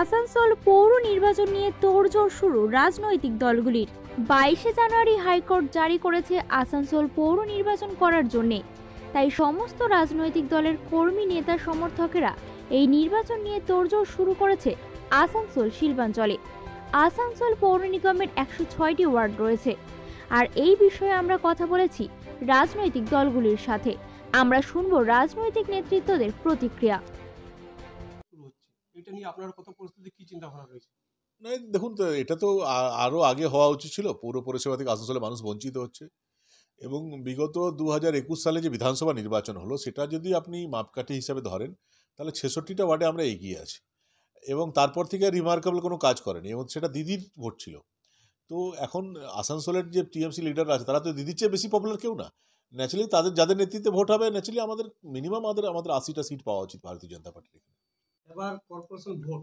আসানসোল পৌর নির্বাচন নিয়ে তোড়জোড় শুরু রাজনৈতিক দলগুলির বাইশে জানুয়ারি হাইকোর্ট জারি করেছে আসানসোল পৌর নির্বাচন করার জন্যে তাই সমস্ত রাজনৈতিক দলের কর্মী নেতা সমর্থকেরা এই নির্বাচন নিয়ে তোড়জোড় শুরু করেছে আসানসোল শিল্পাঞ্চলে আসানসোল পৌর নিগমের একশো ছয়টি ওয়ার্ড রয়েছে আর এই বিষয়ে আমরা কথা বলেছি রাজনৈতিক দলগুলির সাথে আমরা শুনব রাজনৈতিক নেতৃত্বদের প্রতিক্রিয়া এটা নিয়ে আপনার কত পরিস্থিতি কি চিন্তা ভাবনা রয়েছে নাই দেখুন এটা তো আরও আগে হওয়া উচিত ছিল পৌর পরিষেবা থেকে আসানসোলে মানুষ বঞ্চিত হচ্ছে এবং বিগত দু হাজার একুশ সালে যে বিধানসভা নির্বাচন হলো সেটা যদি আপনি মাপকাঠি হিসাবে ধরেন তাহলে ছেষট্টিটা ওয়ার্ডে আমরা এগিয়ে আছি এবং তারপর থেকে রিমার্কেবল কোনো কাজ করেনি এবং সেটা দিদির ভোট ছিল তো এখন আসানসোলের যে টিএমসি লিডার আছে তারা তো দিদির চেয়ে বেশি পপুলার কেউ না ন্যাচারালি তাদের যাদের নেতৃত্বে ভোট হবে ন্যাচারালি আমাদের মিনিমাম আমাদের আমাদের আশিটা সিট পাওয়া উচিত ভারতীয় জনতা পার্টির এবার কর্পোরেশন ভোট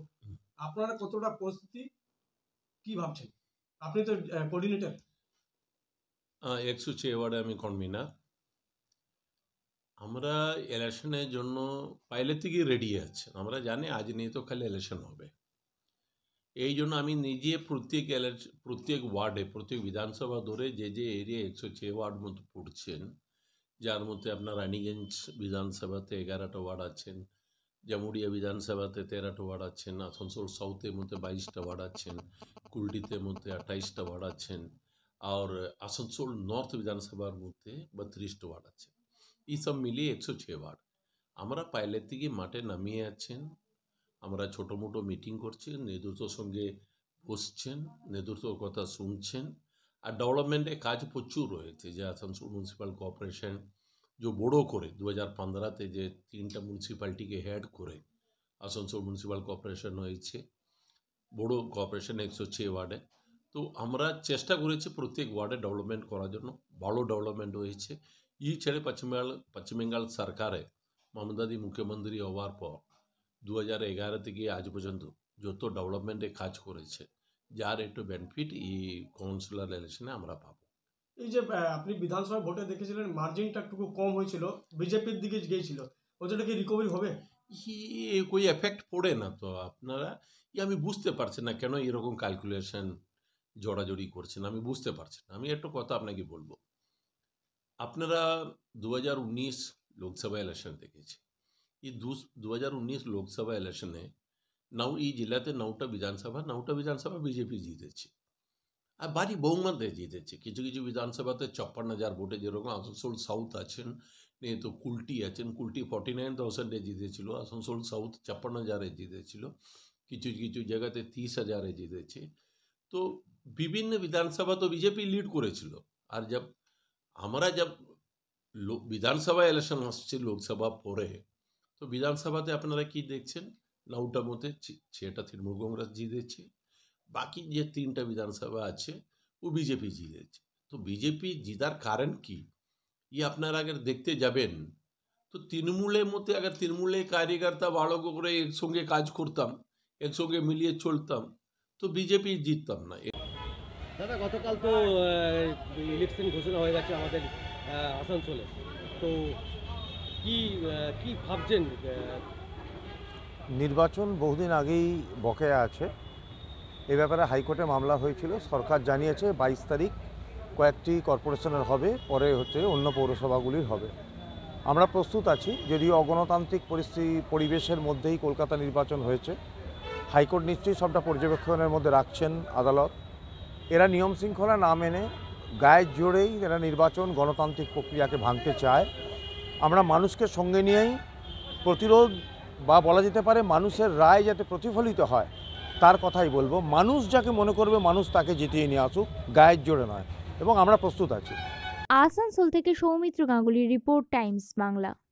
আপনারা কতটা পরিস্থিতি কি ভাবছেন আপনি তো কোঅর্ডিনেটর একশো ওয়ার্ডে আমি কনভিনার আমরা ইলেকশনের জন্য পাইলে থেকেই রেডি আছে আমরা জানি আজ নিয়ে তো খালি ইলেকশন হবে এই জন্য আমি নিজে প্রত্যেক প্রত্যেক ওয়ার্ডে প্রত্যেক বিধানসভা ধরে যে যে এরিয়া একশো ছে ওয়ার্ড মতো পড়ছেন যার মধ্যে আপনার রানিগঞ্জ বিধানসভাতে এগারোটা ওয়ার্ড আছেন জামুড়িয়া বিধানসভাতে তেরোটা ওয়ার্ড আছেন আসানসোল সাউথের মধ্যে বাইশটা ওয়ার্ড আছেন কুলডিতে মধ্যে আঠাইশটা ওয়ার্ড আছেন আর আসানসোল নর্থ বিধানসভার মধ্যে বত্রিশটা ওয়ার্ড আছে এই সব মিলিয়ে একশো ছ ওয়ার্ড আমরা পাইলের থেকে মাঠে নামিয়ে আছেন আমরা ছোটো মোটো মিটিং করছি নেতৃত্বর সঙ্গে বসছেন নেতৃত্বর কথা শুনছেন আর ডেভেলপমেন্টে কাজ প্রচুর রয়েছে যে আসানসোল মিউনিসিপ্যাল কর্পোরেশন जो বড়ো করে দু হাজার পনেরোতে যে তিনটা মিউনিসিপ্যালিটিকে হেড করে আসানসোল মিউনিসিপ্যাল কর্পোরেশন হয়েছে বড়ো কর্পোরেশন একশো ছে ওয়ার্ডে তো আমরা চেষ্টা করেছি প্রত্যেক ওয়ার্ডে ডেভেলপমেন্ট করার জন্য ভালো ডেভেলপমেন্ট হয়েছে এই ছেড়ে পশ্চিম বেঙ্গল পশ্চিম বেঙ্গল সরকারে মমতাদি মুখ্যমন্ত্রী হওয়ার পর দু হাজার এগারো থেকে আজ পর্যন্ত যত ডেভেলপমেন্টে কাজ করেছে যার একটু বেনিফিট এই কাউন্সিলর ইলেকশনে আমরা পাবো এই যে আপনি বিধানসভা ভোটে দেখেছিলেন মার্জিনটা একটু কম হয়েছিল বিজেপির দিকে গিয়েছিল ওটা কি রিকভারি হবে কই এফেক্ট পড়ে না তো আপনারা আমি বুঝতে পারছি না কেন এরকম ক্যালকুলেশন জড়াজড়ি করছেন আমি বুঝতে পারছি না আমি একটা কথা আপনাকে বলবো আপনারা দু লোকসভা ইলেকশন দেখেছি এই দু লোকসভা ইলেকশনে নাও এই জেলাতে নৌটা বিধানসভা নৌটা বিধানসভা বিজেপি জিতেছে আর বাড়ি বৌমাতে জিতেছে কিছু কিছু বিধানসভাতে ছাপ্পান্ন হাজার ভোটে যেরকম আসানসোল সাউথ আছেন তো কুলটি আছেন কুলটি ফর্টি নাইন থাউজেন্ডে জিতেছিল আসানসোল সাউথ ছাপ্পান্ন হাজারে জিতেছিল কিছু কিছু জায়গাতে তিরিশ হাজারে জিতেছে তো বিভিন্ন বিধানসভা তো বিজেপি লিড করেছিল আর যাব আমরা যাব বিধানসভা ইলেকশন আসছে লোকসভা পরে তো বিধানসভাতে আপনারা কি দেখছেন লাউটা মতে ছেটা তৃণমূল কংগ্রেস জিতেছে বাকি যে তিনটা বিধানসভা আছে ও বিজেপি জিতেছে তো বিজেপি জিতার কারণ কি ये আপনারা আগে দেখতে যাবেন তো তৃণমূলের মধ্যে আগে তৃণমূলের কার্যকর্তা ভালো করে একসঙ্গে কাজ করতাম একসঙ্গে মিলিয়ে চলতাম তো বিজেপি জিততাম না দাদা গতকাল তো ইলেকশন ঘোষণা হয়ে গেছে আমাদের আসানসোলে তো কি কি ভাবছেন নির্বাচন বহুদিন আগেই বকেয়া আছে এ ব্যাপারে হাইকোর্টে মামলা হয়েছিল সরকার জানিয়েছে বাইশ তারিখ কয়েকটি কর্পোরেশনের হবে পরে হচ্ছে অন্য পৌরসভাগুলির হবে আমরা প্রস্তুত আছি যদিও অগণতান্ত্রিক পরিস্থিতি পরিবেশের মধ্যেই কলকাতা নির্বাচন হয়েছে হাইকোর্ট নিশ্চয়ই সবটা পর্যবেক্ষণের মধ্যে রাখছেন আদালত এরা নিয়ম শৃঙ্খলা না মেনে গায়ের জোরেই এরা নির্বাচন গণতান্ত্রিক প্রক্রিয়াকে ভাঙতে চায় আমরা মানুষকে সঙ্গে নিয়েই প্রতিরোধ বা বলা যেতে পারে মানুষের রায় যাতে প্রতিফলিত হয় তার কথাই বলবো মানুষ যাকে মনে করবে মানুষ তাকে জিতিয়ে নিয়ে আসুক গায়ের জোরে নয় এবং আমরা প্রস্তুত আছি আসানসোল থেকে সৌমিত্র গাঙ্গুলির রিপোর্ট টাইমস বাংলা